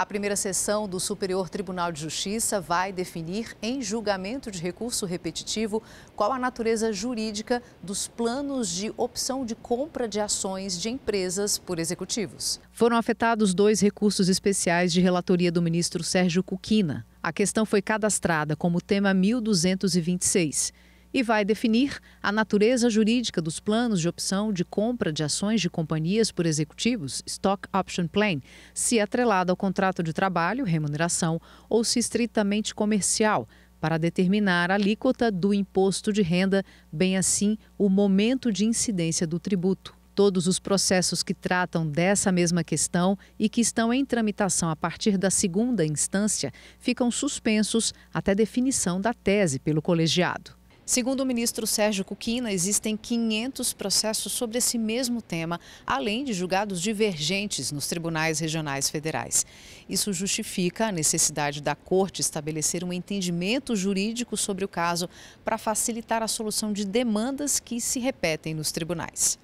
A primeira sessão do Superior Tribunal de Justiça vai definir, em julgamento de recurso repetitivo, qual a natureza jurídica dos planos de opção de compra de ações de empresas por executivos. Foram afetados dois recursos especiais de relatoria do ministro Sérgio Cuquina. A questão foi cadastrada como tema 1226 e vai definir a natureza jurídica dos planos de opção de compra de ações de companhias por executivos, Stock Option Plan, se é atrelado ao contrato de trabalho, remuneração ou se estritamente comercial, para determinar a alíquota do imposto de renda, bem assim o momento de incidência do tributo todos os processos que tratam dessa mesma questão e que estão em tramitação a partir da segunda instância ficam suspensos até definição da tese pelo colegiado. Segundo o ministro Sérgio Cuquina, existem 500 processos sobre esse mesmo tema, além de julgados divergentes nos tribunais regionais federais. Isso justifica a necessidade da Corte estabelecer um entendimento jurídico sobre o caso para facilitar a solução de demandas que se repetem nos tribunais.